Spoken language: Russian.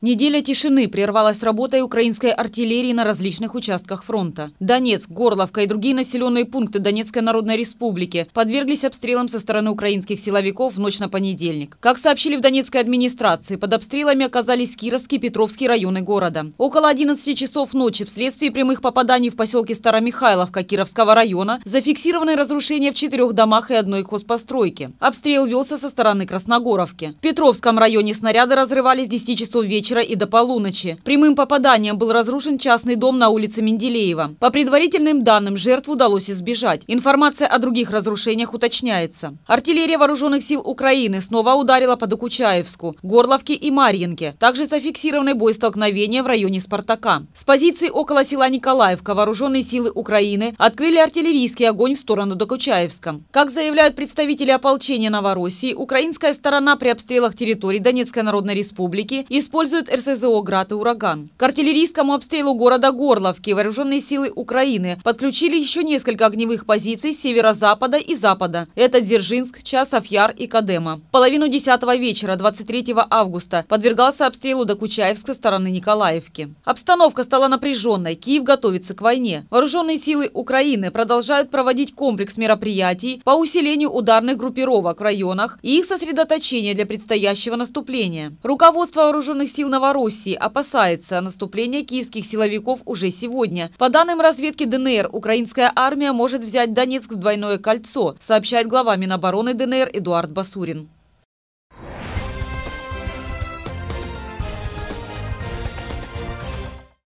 Неделя тишины прервалась работой украинской артиллерии на различных участках фронта. Донецк, Горловка и другие населенные пункты Донецкой Народной Республики подверглись обстрелам со стороны украинских силовиков в ночь на понедельник. Как сообщили в Донецкой администрации, под обстрелами оказались Кировский и Петровский районы города. Около 11 часов ночи вследствие прямых попаданий в поселке Старомихайловка Кировского района зафиксированы разрушения в четырех домах и одной хозпостройке. Обстрел велся со стороны Красногоровки. В Петровском районе снаряды разрывались с 10 часов вечера вечера и до полуночи. Прямым попаданием был разрушен частный дом на улице Менделеева. По предварительным данным, жертву удалось избежать. Информация о других разрушениях уточняется. Артиллерия вооруженных сил Украины снова ударила по Докучаевску, Горловке и Марьинке. Также зафиксированы бой столкновения в районе Спартака. С позиции около села Николаевка вооруженные силы Украины открыли артиллерийский огонь в сторону Докучаевска. Как заявляют представители ополчения Новороссии, украинская сторона при обстрелах территории Донецкой Народной Республики использует используют РСЗО «Град» и «Ураган». К артиллерийскому обстрелу города Горловки вооруженные силы Украины подключили еще несколько огневых позиций северо-запада и запада. Это Дзержинск, Часов Яр и Кадема. Половину десятого вечера 23 августа подвергался обстрелу Докучаев со стороны Николаевки. Обстановка стала напряженной. Киев готовится к войне. Вооруженные силы Украины продолжают проводить комплекс мероприятий по усилению ударных группировок в районах и их сосредоточения для предстоящего наступления. Руководство вооруженных сил сил Новороссии опасается наступления киевских силовиков уже сегодня. По данным разведки ДНР, украинская армия может взять Донецк в двойное кольцо, сообщает глава Минобороны ДНР Эдуард Басурин.